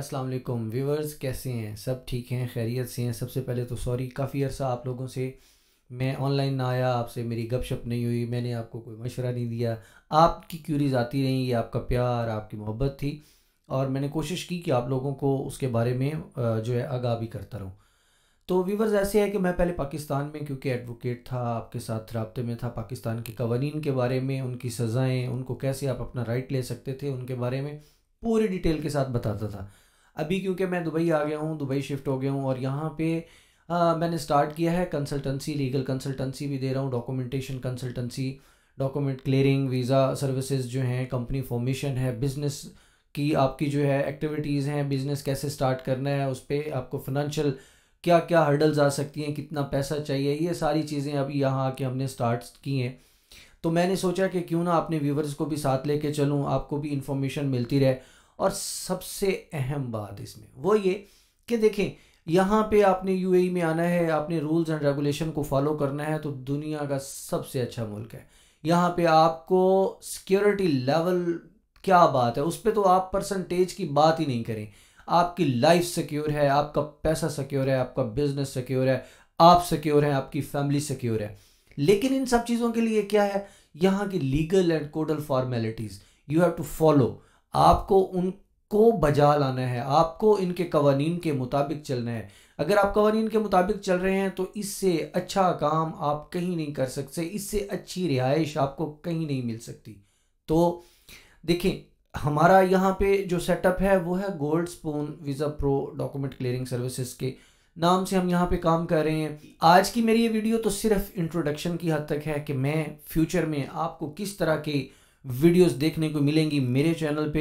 अस्सलाम वालेकुम व्यूवर्स कैसे हैं सब ठीक हैं खैरियत से हैं सबसे पहले तो सॉरी काफ़ी अर्सा आप लोगों से मैं ऑनलाइन ना आया आपसे मेरी गपशप नहीं हुई मैंने आपको कोई मशवरा नहीं दिया आपकी क्यूरीज आती रहीं ये आपका प्यार आपकी मोहब्बत थी और मैंने कोशिश की कि आप लोगों को उसके बारे में जो है आगाह भी करता रहूँ तो वीवर्स ऐसे है कि मैं पहले पाकिस्तान में क्योंकि एडवोकेट था आपके साथ रबते में था पाकिस्तान के कवानीन के बारे में उनकी सज़ाएँ उनको कैसे आप अपना राइट ले सकते थे उनके बारे में पूरी डिटेल के साथ बताता था अभी क्योंकि मैं दुबई आ गया हूँ दुबई शिफ्ट हो गया हूँ और यहाँ पे आ, मैंने स्टार्ट किया है कंसल्टेंसी लीगल कंसल्टेंसी भी दे रहा हूँ documentation consultancy document clearing visa services जो हैं कंपनी फॉर्मेशन है बिज़नेस की आपकी जो है एक्टिविटीज़ हैं बिज़नेस कैसे स्टार्ट करना है उस पर आपको फिनंशियल क्या क्या हर्डल्स आ सकती हैं कितना पैसा चाहिए ये सारी चीज़ें अभी यहाँ आके हमने स्टार्ट की हैं तो मैंने सोचा कि क्यों ना अपने व्यूवर्स को भी साथ लेके चलूँ आपको भी इन्फॉर्मेशन मिलती रहे और सबसे अहम बात इसमें वो ये कि देखें यहाँ पे आपने यूएई e में आना है आपने रूल्स एंड रेगुलेशन को फॉलो करना है तो दुनिया का सबसे अच्छा मुल्क है यहाँ पे आपको सिक्योरिटी लेवल क्या बात है उस पर तो आप परसेंटेज की बात ही नहीं करें आपकी लाइफ सिक्योर है आपका पैसा सिक्योर है आपका बिजनेस सिक्योर है आप सिक्योर हैं आपकी फैमिली सिक्योर है लेकिन इन सब चीज़ों के लिए क्या है यहाँ की legal and codal formalities you have to follow आपको उनको बजा लाना है आपको इनके कवानीन के मुताबिक चलना है अगर आप कवानीन के मुताबिक चल रहे हैं तो इससे अच्छा काम आप कहीं नहीं कर सकते इससे अच्छी रिहाइश आपको कहीं नहीं मिल सकती तो देखें हमारा यहाँ पे जो सेटअप है वो है gold spoon visa pro document clearing services के नाम से हम यहाँ पे काम कर रहे हैं आज की मेरी ये वीडियो तो सिर्फ इंट्रोडक्शन की हद तक है कि मैं फ्यूचर में आपको किस तरह के वीडियोस देखने को मिलेंगी मेरे चैनल पे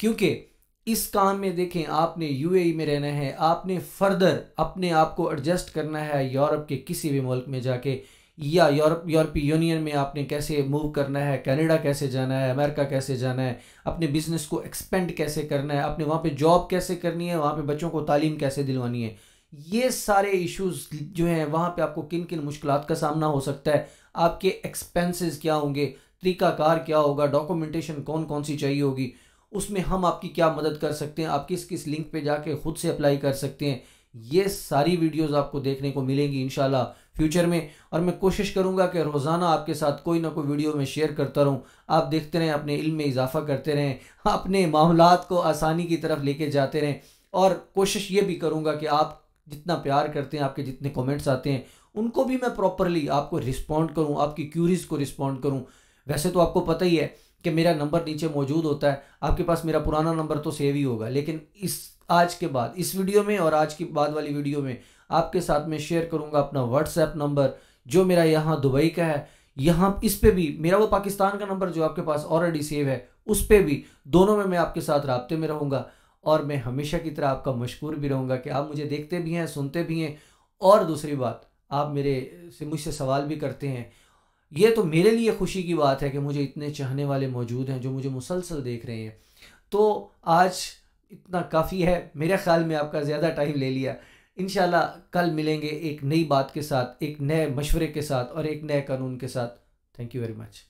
क्योंकि इस काम में देखें आपने यूएई e में रहना है आपने फर्दर अपने आप को एडजस्ट करना है यूरोप के किसी भी मुल्क में जाके या यूरोप यूरोपीय यूनियन में आपने कैसे मूव करना है कनाडा कैसे जाना है अमेरिका कैसे जाना है अपने बिजनेस को एक्सपेंड कैसे करना है अपने वहाँ पे जॉब कैसे करनी है वहाँ पे बच्चों को तालीम कैसे दिलवानी है ये सारे इश्यूज जो हैं वहाँ पे आपको किन किन मुश्किल का सामना हो सकता है आपके एक्सपेंसेस क्या होंगे तरीकाकार क्या होगा डॉक्यूमेंटेशन कौन कौन सी चाहिए होगी उसमें हम आपकी क्या मदद कर सकते हैं आप किस किस लिंक पे जाके खुद से अप्लाई कर सकते हैं ये सारी वीडियोस आपको देखने को मिलेंगी इन फ्यूचर में और मैं कोशिश करूँगा कि रोज़ाना आपके साथ कोई ना कोई वीडियो में शेयर करता रहूँ आप देखते रहें अपने इल्म में इजाफा करते रहें अपने मामला को आसानी की तरफ लेके जाते रहें और कोशिश ये भी करूँगा कि आप जितना प्यार करते हैं आपके जितने कॉमेंट्स आते हैं उनको भी मैं प्रॉपरली आपको रिस्पॉन्ड करूँ आपकी क्यूरीज़ को रिस्पॉन्ड करूँ वैसे तो आपको पता ही है कि मेरा नंबर नीचे मौजूद होता है आपके पास मेरा पुराना नंबर तो सेव ही होगा लेकिन इस आज के बाद इस वीडियो में और आज की बाद वाली वीडियो में आपके साथ में शेयर करूँगा अपना व्हाट्सएप नंबर जो मेरा यहाँ दुबई का है यहाँ इस पर भी मेरा वो पाकिस्तान का नंबर जो आपके पास ऑलरेडी सेव है उस पर भी दोनों में मैं आपके साथ रबते में रहूँगा और मैं हमेशा की तरह आपका मशहूर भी रहूँगा कि आप मुझे देखते भी हैं सुनते भी हैं और दूसरी बात आप मेरे से मुझसे सवाल भी करते हैं ये तो मेरे लिए खुशी की बात है कि मुझे इतने चाहने वाले मौजूद हैं जो मुझे मुसलसल देख रहे हैं तो आज इतना काफ़ी है मेरे ख्याल में आपका ज़्यादा टाइम ले लिया इन कल मिलेंगे एक नई बात के साथ एक नए मशवरे के साथ और एक नए कानून के साथ थैंक यू वेरी मच